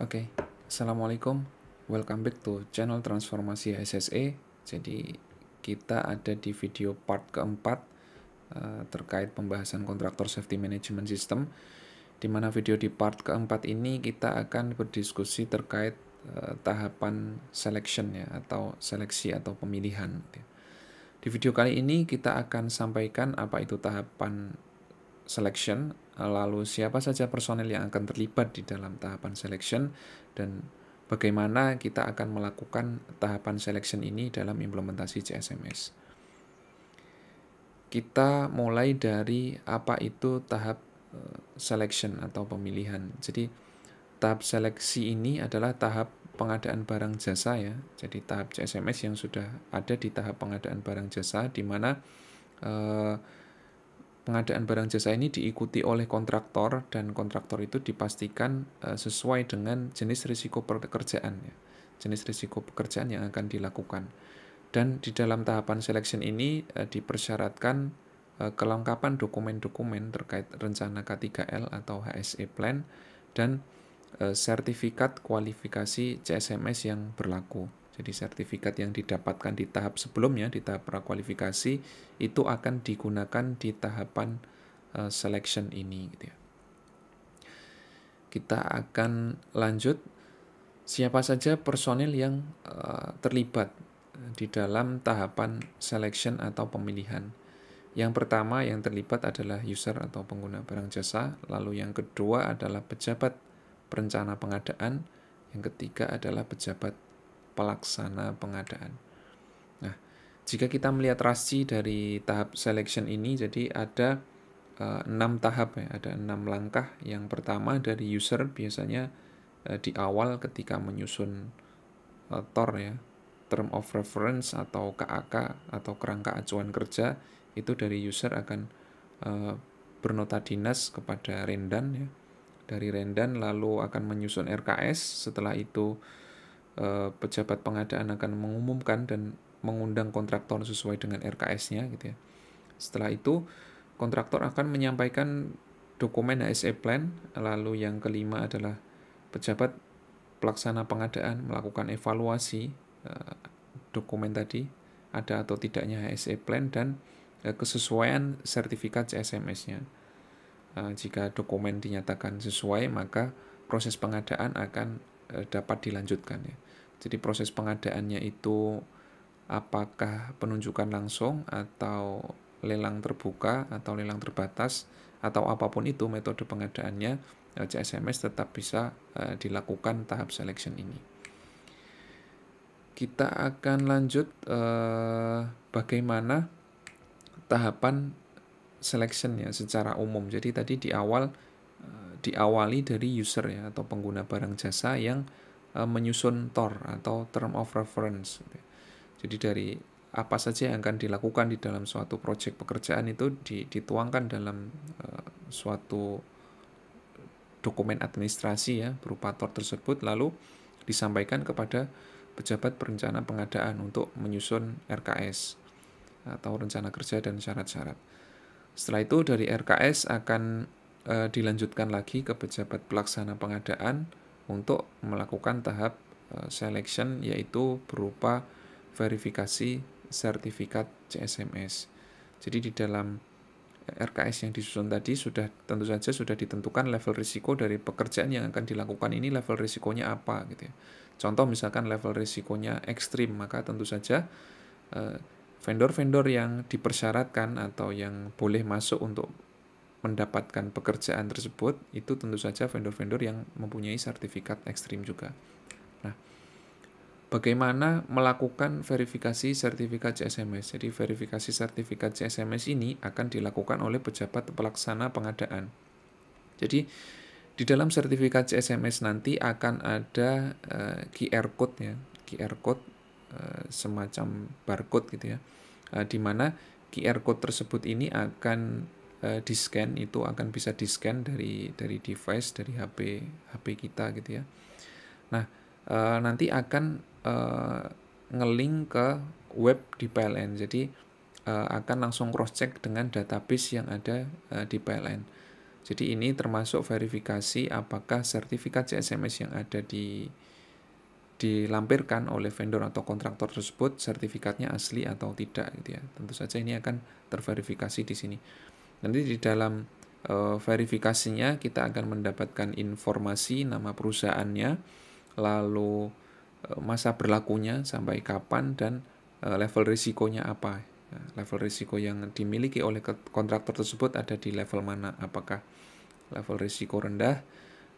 Oke, okay. Assalamualaikum. Welcome back to channel Transformasi SSE. Jadi kita ada di video part keempat eh, terkait pembahasan kontraktor safety management system. Di mana video di part keempat ini kita akan berdiskusi terkait uh, tahapan selection ya atau seleksi atau pemilihan. Di video kali ini kita akan sampaikan apa itu tahapan selection, lalu siapa saja personel yang akan terlibat di dalam tahapan selection, dan bagaimana kita akan melakukan tahapan selection ini dalam implementasi CSMS. Kita mulai dari apa itu tahap eh, selection atau pemilihan. Jadi tahap seleksi ini adalah tahap pengadaan barang jasa ya. Jadi tahap CSMS yang sudah ada di tahap pengadaan barang jasa di mana eh, pengadaan barang jasa ini diikuti oleh kontraktor dan kontraktor itu dipastikan eh, sesuai dengan jenis risiko pekerjaan ya. jenis risiko pekerjaan yang akan dilakukan dan di dalam tahapan selection ini eh, dipersyaratkan eh, kelengkapan dokumen-dokumen terkait rencana K3L atau HSE plan dan sertifikat kualifikasi CSMS yang berlaku. Jadi sertifikat yang didapatkan di tahap sebelumnya, di tahap prakualifikasi, itu akan digunakan di tahapan uh, selection ini. Gitu ya. Kita akan lanjut siapa saja personil yang uh, terlibat di dalam tahapan selection atau pemilihan. Yang pertama yang terlibat adalah user atau pengguna barang jasa, lalu yang kedua adalah pejabat perencana pengadaan, yang ketiga adalah pejabat pelaksana pengadaan. Nah, jika kita melihat rasi dari tahap selection ini, jadi ada eh, enam tahap ya, ada enam langkah. Yang pertama dari user biasanya e, di awal ketika menyusun e, TOR ya, term of reference atau KAK atau kerangka acuan kerja itu dari user akan e, bernota dinas kepada Rendan ya. Dari Rendan lalu akan menyusun RKS, setelah itu Eh, pejabat pengadaan akan mengumumkan dan mengundang kontraktor sesuai dengan RKS-nya gitu ya. Setelah itu kontraktor akan menyampaikan dokumen HSE plan, lalu yang kelima adalah pejabat pelaksana pengadaan melakukan evaluasi eh, dokumen tadi ada atau tidaknya HSE plan dan eh, kesesuaian sertifikat CSMS-nya. jika dokumen dinyatakan sesuai, maka proses pengadaan akan Eh, dapat dilanjutkan ya. Jadi proses pengadaannya itu apakah penunjukan langsung atau lelang terbuka atau lelang terbatas atau apapun itu metode pengadaannya eh, CSMS tetap bisa eh, dilakukan tahap selection ini. Kita akan lanjut eh, bagaimana tahapan selection secara umum. Jadi tadi di awal diawali dari user ya atau pengguna barang jasa yang uh, menyusun TOR atau term of reference. Jadi dari apa saja yang akan dilakukan di dalam suatu proyek pekerjaan itu dituangkan dalam uh, suatu dokumen administrasi ya berupa TOR tersebut lalu disampaikan kepada pejabat perencana pengadaan untuk menyusun RKS atau rencana kerja dan syarat-syarat. Setelah itu dari RKS akan e, dilanjutkan lagi ke pejabat pelaksana pengadaan untuk melakukan tahap e, selection yaitu berupa verifikasi sertifikat CSMS. Jadi di dalam eh, RKS yang disusun tadi sudah tentu saja sudah ditentukan level risiko dari pekerjaan yang akan dilakukan ini level risikonya apa gitu ya. Contoh misalkan level risikonya ekstrim maka tentu saja vendor-vendor yang dipersyaratkan atau yang boleh masuk untuk mendapatkan pekerjaan tersebut itu tentu saja vendor-vendor yang mempunyai sertifikat ekstrim juga. Nah, bagaimana melakukan verifikasi sertifikat CSMS? Jadi verifikasi sertifikat CSMS ini akan dilakukan oleh pejabat pelaksana pengadaan. Jadi di dalam sertifikat CSMS nanti akan ada uh, eh, QR code ya, QR code uh, semacam barcode gitu ya, uh, di mana QR code tersebut ini akan uh, eh, di scan itu akan bisa di scan dari dari device dari HP HP kita gitu ya nah uh, nanti akan uh, ngelink ke web di PLN jadi uh, akan langsung cross check dengan database yang ada uh, di PLN jadi ini termasuk verifikasi apakah sertifikat sms yang ada di dilampirkan oleh vendor atau kontraktor tersebut sertifikatnya asli atau tidak gitu ya. Tentu saja ini akan terverifikasi di sini. Nanti di dalam e, verifikasinya kita akan mendapatkan informasi nama perusahaannya, lalu e, masa berlakunya sampai kapan dan e, level risikonya apa. Nah, level risiko yang dimiliki oleh kontraktor tersebut ada di level mana? Apakah level risiko rendah,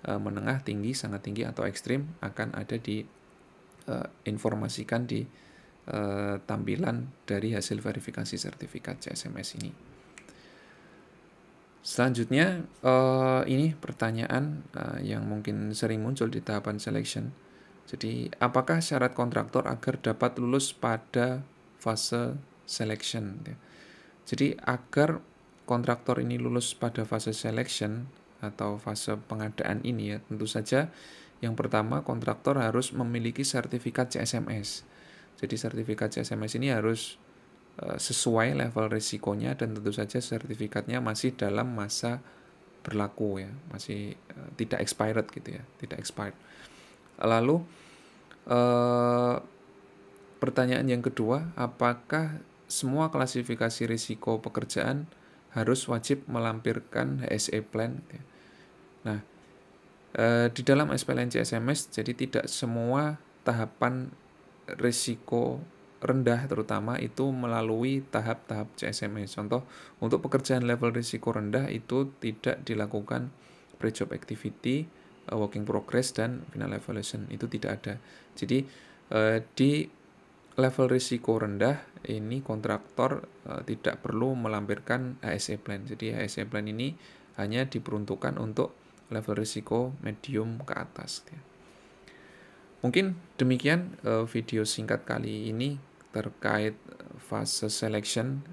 e, menengah, tinggi, sangat tinggi atau ekstrim akan ada di e, informasikan di tampilan dari hasil verifikasi sertifikat CSMS ini. Selanjutnya, uh, ini pertanyaan uh, yang mungkin sering muncul di tahapan selection. Jadi, apakah syarat kontraktor agar dapat lulus pada fase selection? Jadi, agar kontraktor ini lulus pada fase selection atau fase pengadaan ini ya, tentu saja yang pertama kontraktor harus memiliki sertifikat CSMS. Jadi, sertifikat CSMS ini harus Eh, sesuai level risikonya dan tentu saja sertifikatnya masih dalam masa berlaku ya masih eh, tidak expired gitu ya tidak expired lalu uh, pertanyaan yang kedua apakah semua klasifikasi risiko pekerjaan harus wajib melampirkan HSE plan ya. nah uh, di dalam SPLNC SMS jadi tidak semua tahapan risiko rendah terutama itu melalui tahap-tahap CSME. Contoh, untuk pekerjaan level risiko rendah itu tidak dilakukan pre-job activity, eh, working progress, dan final evaluation. Itu tidak ada. Jadi, eh, di level risiko rendah, ini kontraktor eh, tidak perlu melampirkan HSE plan. Jadi, HSE plan ini hanya diperuntukkan untuk level risiko medium ke atas. Ya. Mungkin demikian video singkat kali ini terkait eh, fase selection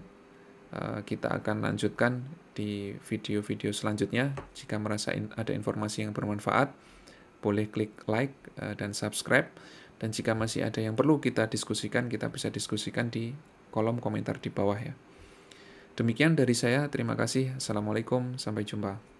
eh, kita akan lanjutkan di video-video selanjutnya. Jika merasa ada informasi yang bermanfaat, boleh klik like eh, dan subscribe. Dan jika masih ada yang perlu kita diskusikan, kita bisa diskusikan di kolom komentar di bawah ya. Demikian dari saya, terima kasih. Assalamualaikum, sampai jumpa.